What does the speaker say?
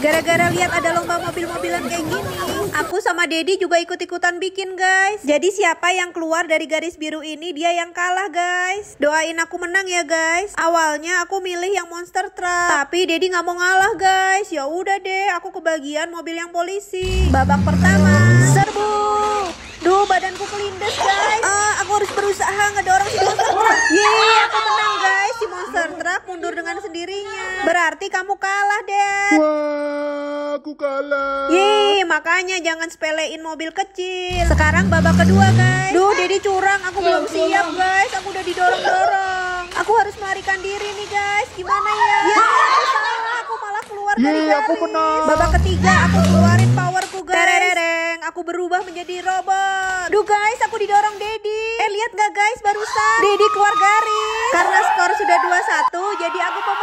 Gara-gara lihat ada lomba mobil-mobilan kayak gini, aku sama Dedi juga ikut-ikutan bikin guys. Jadi siapa yang keluar dari garis biru ini dia yang kalah guys. Doain aku menang ya guys. Awalnya aku milih yang monster truck, tapi Dedi nggak mau ngalah guys. Ya udah deh, aku kebagian mobil yang polisi. Babak pertama, serbu. Duh, badanku kelindes guys. Uh, aku harus berusaha ngedorong si monster truck. Yeay, aku menang guys. Si monster truck mundur dengan sendirinya. Berarti kamu kalah, deh. Wow aku kalah. Yeay, makanya jangan sepelein mobil kecil. Sekarang babak kedua, guys. Duh, Dedi curang. Aku belum siap, guys. Aku udah didorong-dorong. Aku harus melarikan diri nih, guys. Gimana ya? Ya, aku salah. Aku malah keluar dari aku menang. Babak ketiga, aku keluarin powerku, guys. Terereng, aku berubah menjadi robot. Duh, guys, aku didorong Dedi. Eh, lihat nggak, guys, barusan. Dedi keluar garis. Karena skor sudah 2-1, jadi aku